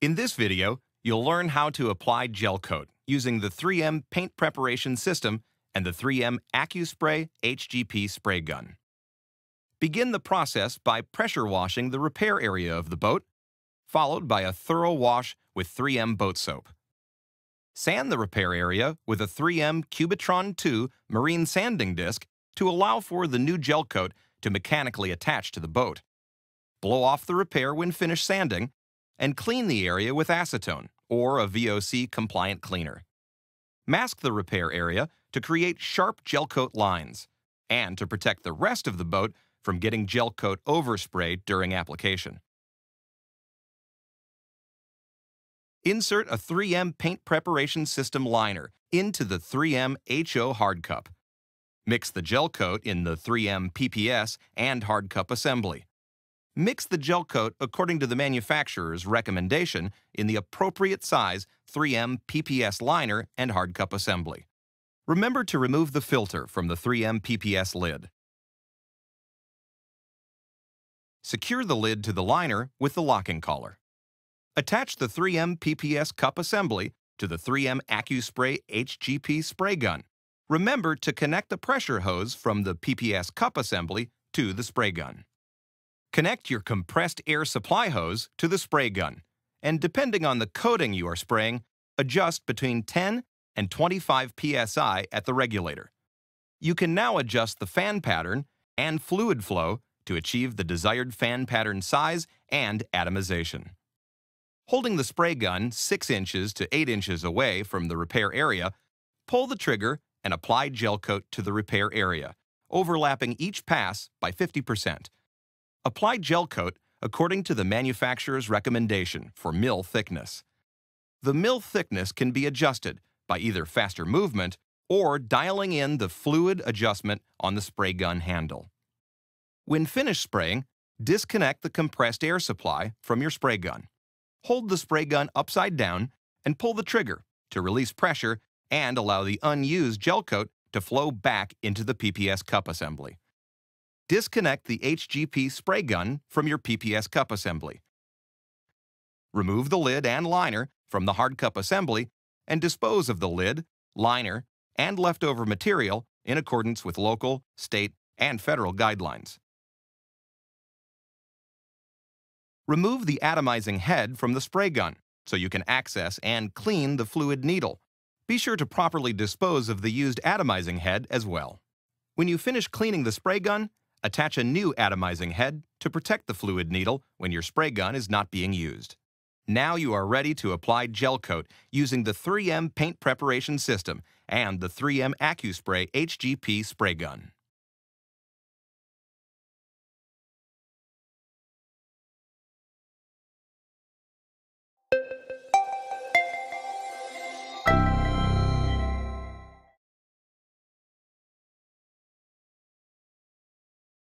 In this video, you'll learn how to apply gel coat using the 3M paint preparation system and the 3M AccuSpray HGP spray gun. Begin the process by pressure washing the repair area of the boat, followed by a thorough wash with 3M boat soap. Sand the repair area with a 3M Cubitron 2 marine sanding disc to allow for the new gel coat to mechanically attach to the boat. Blow off the repair when finished sanding and clean the area with acetone or a VOC compliant cleaner. Mask the repair area to create sharp gel coat lines and to protect the rest of the boat from getting gel coat overspray during application. Insert a 3M Paint Preparation System liner into the 3M HO hard cup. Mix the gel coat in the 3M PPS and hard cup assembly. Mix the gel coat according to the manufacturer's recommendation in the appropriate size 3M PPS liner and hard cup assembly. Remember to remove the filter from the 3M PPS lid. Secure the lid to the liner with the locking collar. Attach the 3M PPS cup assembly to the 3M AccuSpray HGP spray gun. Remember to connect the pressure hose from the PPS cup assembly to the spray gun. Connect your compressed air supply hose to the spray gun, and depending on the coating you are spraying, adjust between 10 and 25 psi at the regulator. You can now adjust the fan pattern and fluid flow to achieve the desired fan pattern size and atomization. Holding the spray gun 6 inches to 8 inches away from the repair area, pull the trigger and apply gel coat to the repair area, overlapping each pass by 50%. Apply gel coat according to the manufacturer's recommendation for mill thickness. The mill thickness can be adjusted by either faster movement or dialing in the fluid adjustment on the spray gun handle. When finished spraying, disconnect the compressed air supply from your spray gun. Hold the spray gun upside down and pull the trigger to release pressure and allow the unused gel coat to flow back into the PPS cup assembly disconnect the HGP spray gun from your PPS cup assembly. Remove the lid and liner from the hard cup assembly and dispose of the lid, liner, and leftover material in accordance with local, state, and federal guidelines. Remove the atomizing head from the spray gun so you can access and clean the fluid needle. Be sure to properly dispose of the used atomizing head as well. When you finish cleaning the spray gun, Attach a new atomizing head to protect the fluid needle when your spray gun is not being used. Now you are ready to apply gel coat using the 3M paint preparation system and the 3M AccuSpray HGP spray gun.